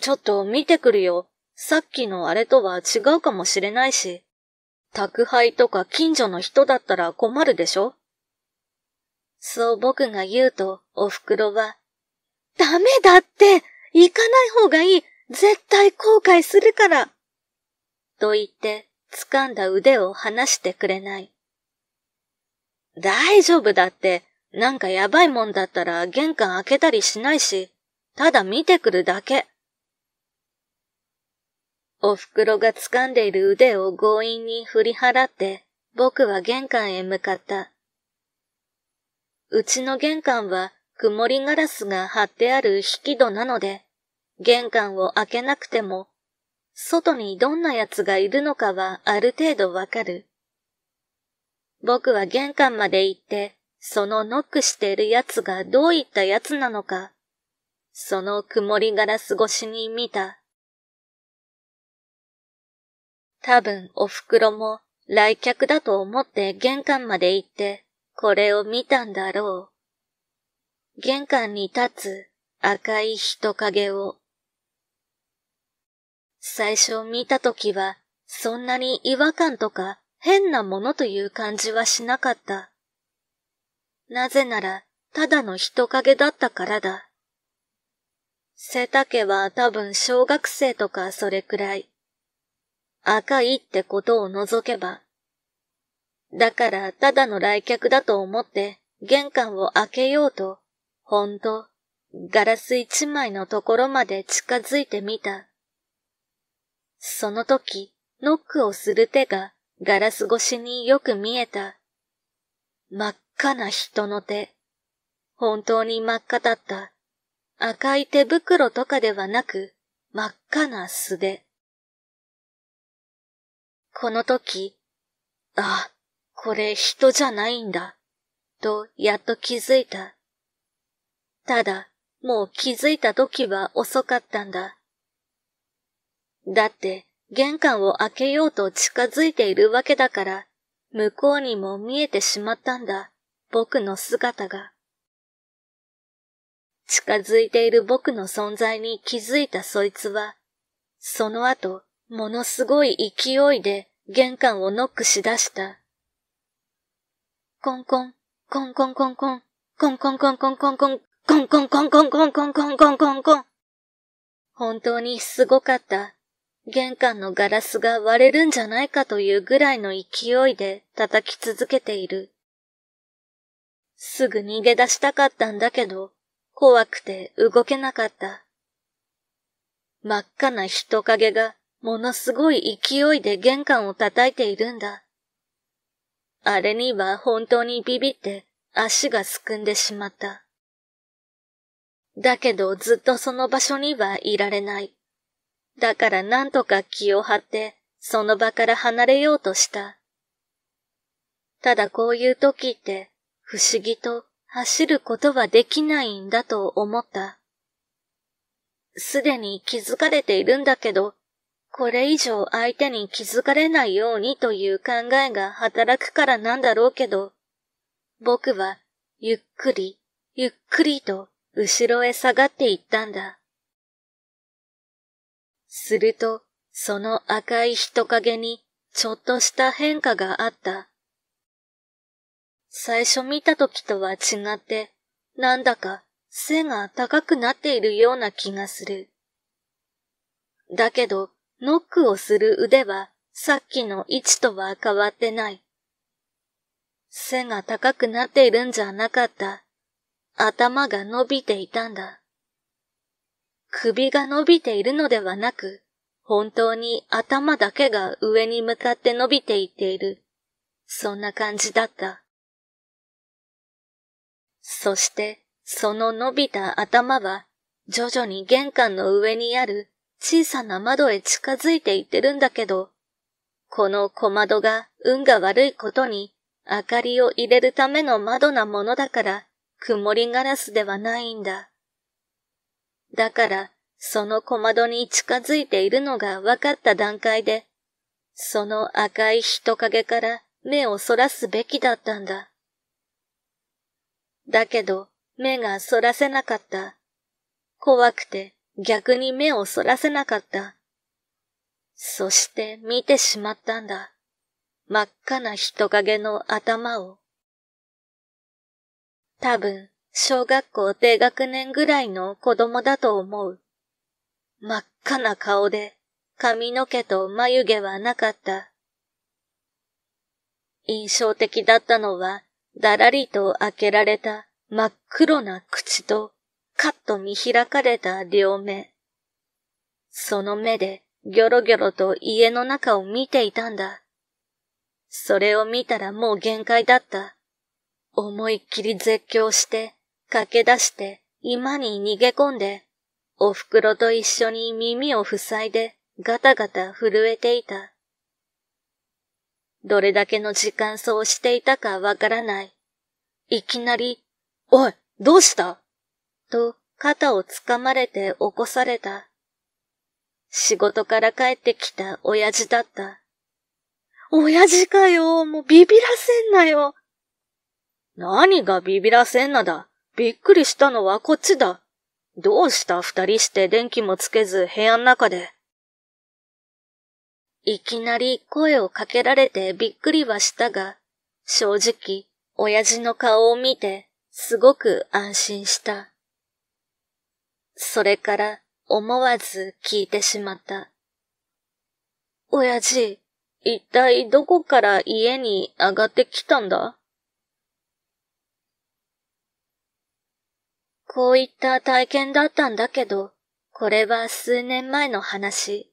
ちょっと見てくるよ。さっきのあれとは違うかもしれないし。宅配とか近所の人だったら困るでしょそう僕が言うと、お袋は、ダメだって行かない方がいい絶対後悔するからと言って、掴んだ腕を離してくれない。大丈夫だって、なんかやばいもんだったら玄関開けたりしないし、ただ見てくるだけ。お袋が掴んでいる腕を強引に振り払って、僕は玄関へ向かった。うちの玄関は曇りガラスが張ってある引き戸なので、玄関を開けなくても、外にどんな奴がいるのかはある程度わかる。僕は玄関まで行って、そのノックしている奴がどういった奴なのか、その曇りガラス越しに見た。多分お袋も来客だと思って玄関まで行って、これを見たんだろう。玄関に立つ赤い人影を。最初見たときは、そんなに違和感とか変なものという感じはしなかった。なぜなら、ただの人影だったからだ。背丈は多分小学生とかそれくらい。赤いってことを除けば。だからただの来客だと思って玄関を開けようと、ほんと、ガラス一枚のところまで近づいてみた。その時、ノックをする手がガラス越しによく見えた。真っ赤な人の手。本当に真っ赤だった。赤い手袋とかではなく、真っ赤な素手。この時、あ、これ人じゃないんだ、とやっと気づいた。ただ、もう気づいた時は遅かったんだ。だって、玄関を開けようと近づいているわけだから、向こうにも見えてしまったんだ、僕の姿が。近づいている僕の存在に気づいたそいつは、その後、ものすごい勢いで玄関をノックしだした。コンコン、コンコンコンコン、コンコンコンコンコンコン、コンコンコンコンコンコンコンコンコンコン。本当にすごかった。玄関のガラスが割れるんじゃないかというぐらいの勢いで叩き続けている。すぐ逃げ出したかったんだけど、怖くて動けなかった。真っ赤な人影がものすごい勢いで玄関を叩いているんだ。あれには本当にビビって足がすくんでしまった。だけどずっとその場所にはいられない。だからなんとか気を張って、その場から離れようとした。ただこういう時って、不思議と走ることはできないんだと思った。すでに気づかれているんだけど、これ以上相手に気づかれないようにという考えが働くからなんだろうけど、僕はゆっくり、ゆっくりと後ろへ下がっていったんだ。すると、その赤い人影にちょっとした変化があった。最初見た時とは違って、なんだか背が高くなっているような気がする。だけど、ノックをする腕はさっきの位置とは変わってない。背が高くなっているんじゃなかった。頭が伸びていたんだ。首が伸びているのではなく、本当に頭だけが上に向かって伸びていっている。そんな感じだった。そして、その伸びた頭は、徐々に玄関の上にある小さな窓へ近づいていってるんだけど、この小窓が運が悪いことに、明かりを入れるための窓なものだから、曇りガラスではないんだ。だから、その小窓に近づいているのが分かった段階で、その赤い人影から目をそらすべきだったんだ。だけど、目がそらせなかった。怖くて逆に目をそらせなかった。そして見てしまったんだ。真っ赤な人影の頭を。多分、小学校低学年ぐらいの子供だと思う。真っ赤な顔で、髪の毛と眉毛はなかった。印象的だったのは、だらりと開けられた真っ黒な口と、カッと見開かれた両目。その目で、ギョロギョロと家の中を見ていたんだ。それを見たらもう限界だった。思いっきり絶叫して、駆け出して今に逃げ込んで、お袋と一緒に耳を塞いでガタガタ震えていた。どれだけの時間そうしていたかわからない。いきなり、おい、どうしたと肩をつかまれて起こされた。仕事から帰ってきた親父だった。親父かよ、もうビビらせんなよ。何がビビらせんなだ。びっくりしたのはこっちだ。どうした二人して電気もつけず部屋の中で。いきなり声をかけられてびっくりはしたが、正直、親父の顔を見て、すごく安心した。それから、思わず聞いてしまった。親父、一体どこから家に上がってきたんだこういった体験だったんだけど、これは数年前の話。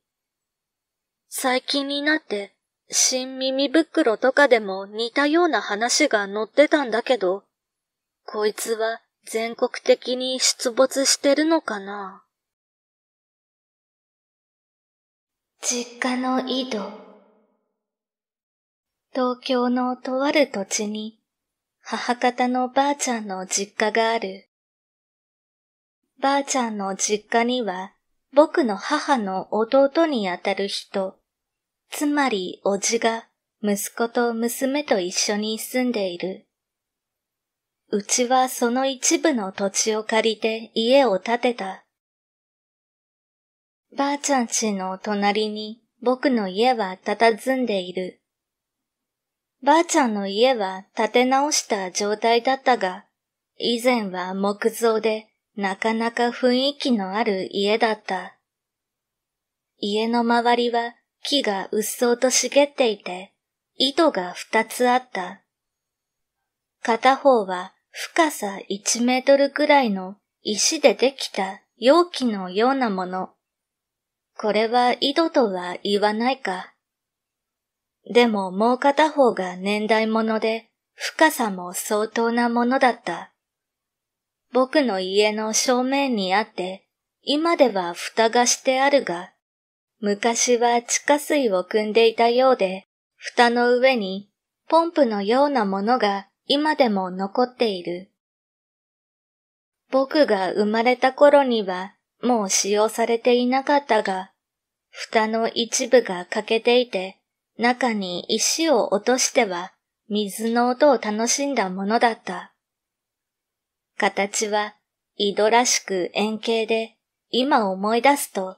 最近になって、新耳袋とかでも似たような話が載ってたんだけど、こいつは全国的に出没してるのかな実家の井戸。東京のとある土地に、母方のばあちゃんの実家がある。ばあちゃんの実家には、僕の母の弟にあたる人、つまりおじが息子と娘と一緒に住んでいる。うちはその一部の土地を借りて家を建てた。ばあちゃんちの隣に僕の家は佇んでいる。ばあちゃんの家は建て直した状態だったが、以前は木造でなかなか雰囲気のある家だった。家の周りは木がうっそうと茂っていて、糸が二つあった。片方は深さ一メートルくらいの石でできた容器のようなもの。これは糸とは言わないか。でももう片方が年代物で深さも相当なものだった。僕の家の正面にあって、今では蓋がしてあるが、昔は地下水を汲んでいたようで、蓋の上にポンプのようなものが今でも残っている。僕が生まれた頃にはもう使用されていなかったが、蓋の一部が欠けていて、中に石を落としては水の音を楽しんだものだった。形は井戸らしく円形で、今思い出すと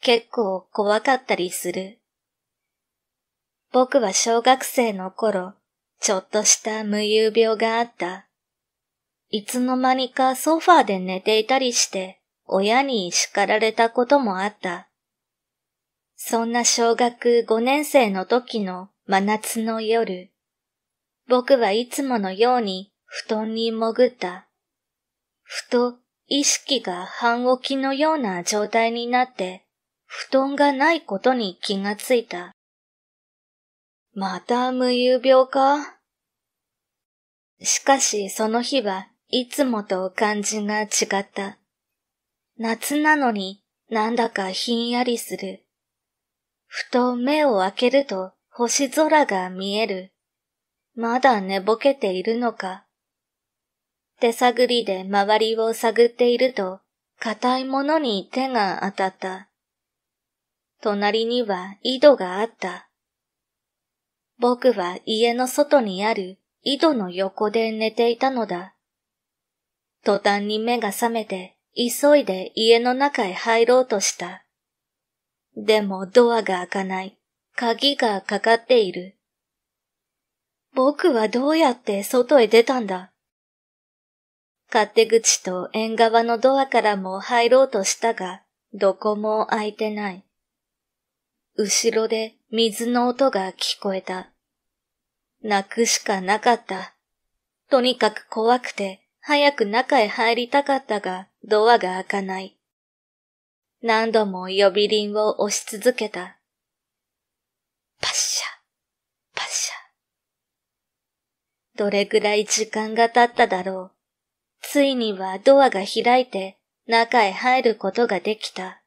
結構怖かったりする。僕は小学生の頃、ちょっとした無遊病があった。いつの間にかソファーで寝ていたりして、親に叱られたこともあった。そんな小学5年生の時の真夏の夜、僕はいつものように布団に潜った。ふと意識が半起きのような状態になって布団がないことに気がついた。また無遊病かしかしその日はいつもと感じが違った。夏なのになんだかひんやりする。ふと目を開けると星空が見える。まだ寝ぼけているのか手探りで周りを探っていると、硬いものに手が当たった。隣には井戸があった。僕は家の外にある井戸の横で寝ていたのだ。途端に目が覚めて、急いで家の中へ入ろうとした。でもドアが開かない。鍵がかかっている。僕はどうやって外へ出たんだ勝手口と縁側のドアからも入ろうとしたが、どこも開いてない。後ろで水の音が聞こえた。泣くしかなかった。とにかく怖くて、早く中へ入りたかったが、ドアが開かない。何度も呼び鈴を押し続けた。パッシャ、パッシャ。どれくらい時間が経っただろう。ついにはドアが開いて中へ入ることができた。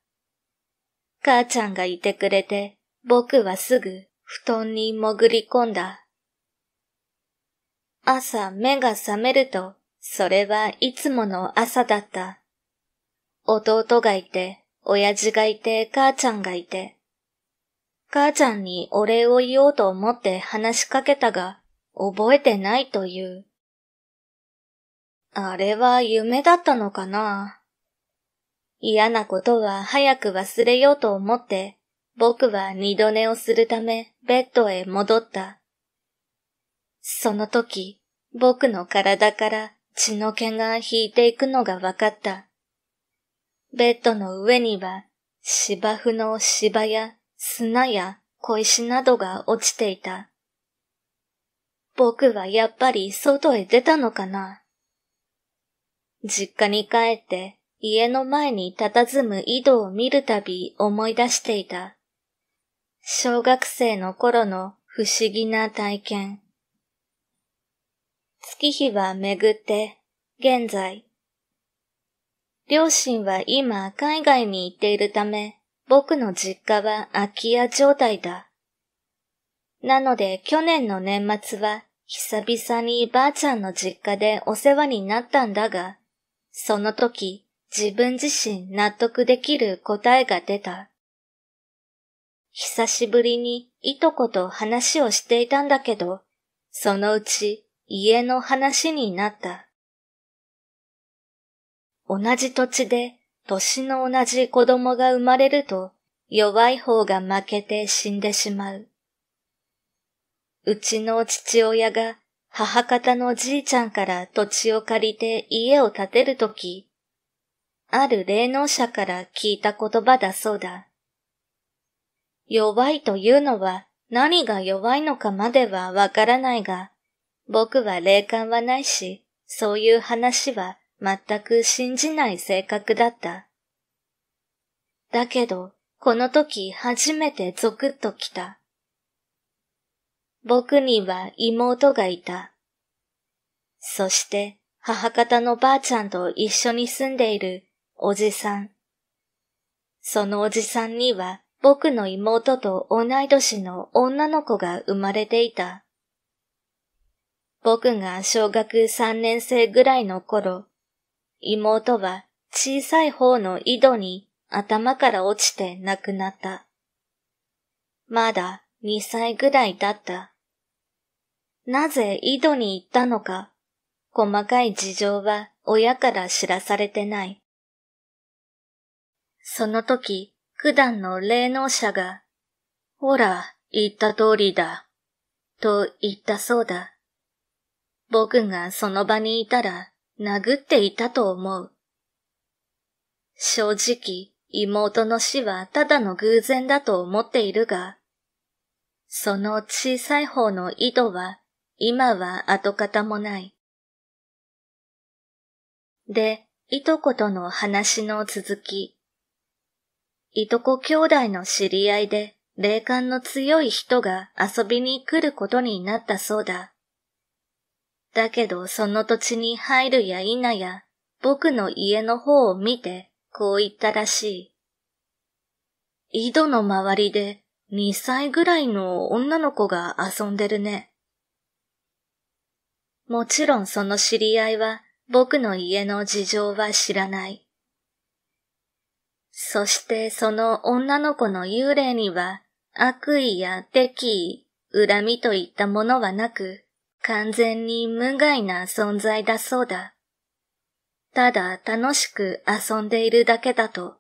母ちゃんがいてくれて僕はすぐ布団に潜り込んだ。朝目が覚めるとそれはいつもの朝だった。弟がいて、親父がいて、母ちゃんがいて。母ちゃんにお礼を言おうと思って話しかけたが、覚えてないという。あれは夢だったのかな嫌なことは早く忘れようと思って、僕は二度寝をするためベッドへ戻った。その時、僕の体から血の毛が引いていくのが分かった。ベッドの上には芝生の芝や砂や小石などが落ちていた。僕はやっぱり外へ出たのかな実家に帰って家の前に佇む井戸を見るたび思い出していた。小学生の頃の不思議な体験。月日は巡って、現在。両親は今海外に行っているため、僕の実家は空き家状態だ。なので去年の年末は久々にばあちゃんの実家でお世話になったんだが、その時、自分自身納得できる答えが出た。久しぶりにいとこと話をしていたんだけど、そのうち家の話になった。同じ土地で年の同じ子供が生まれると弱い方が負けて死んでしまう。うちの父親が母方のじいちゃんから土地を借りて家を建てるとき、ある霊能者から聞いた言葉だそうだ。弱いというのは何が弱いのかまではわからないが、僕は霊感はないし、そういう話は全く信じない性格だった。だけど、この時初めてゾクッと来た。僕には妹がいた。そして母方のばあちゃんと一緒に住んでいるおじさん。そのおじさんには僕の妹と同い年の女の子が生まれていた。僕が小学3年生ぐらいの頃、妹は小さい方の井戸に頭から落ちて亡くなった。まだ2歳ぐらいだった。なぜ井戸に行ったのか、細かい事情は親から知らされてない。その時、九段の霊能者が、ほら、言った通りだ、と言ったそうだ。僕がその場にいたら殴っていたと思う。正直、妹の死はただの偶然だと思っているが、その小さい方の井戸は今は跡形もない。で、いとことの話の続き。いとこ兄弟の知り合いで、霊感の強い人が遊びに来ることになったそうだ。だけどその土地に入るや否や、僕の家の方を見て、こう言ったらしい。井戸の周りで2歳ぐらいの女の子が遊んでるね。もちろんその知り合いは僕の家の事情は知らない。そしてその女の子の幽霊には悪意や敵意、恨みといったものはなく、完全に無害な存在だそうだ。ただ楽しく遊んでいるだけだと。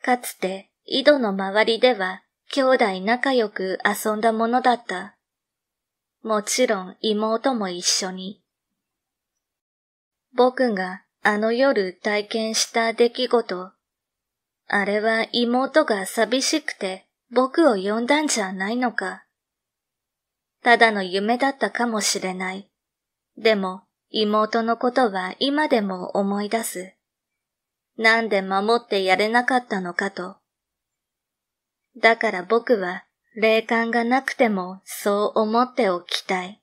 かつて井戸の周りでは兄弟仲良く遊んだものだった。もちろん妹も一緒に。僕があの夜体験した出来事。あれは妹が寂しくて僕を呼んだんじゃないのか。ただの夢だったかもしれない。でも妹のことは今でも思い出す。なんで守ってやれなかったのかと。だから僕は霊感がなくてもそう思っておきたい。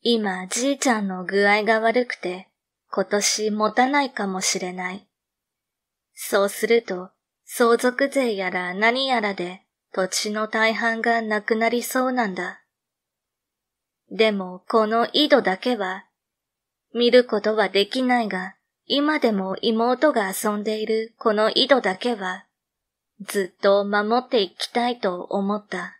今、じいちゃんの具合が悪くて、今年持たないかもしれない。そうすると、相続税やら何やらで土地の大半がなくなりそうなんだ。でも、この井戸だけは、見ることはできないが、今でも妹が遊んでいるこの井戸だけはずっと守っていきたいと思った。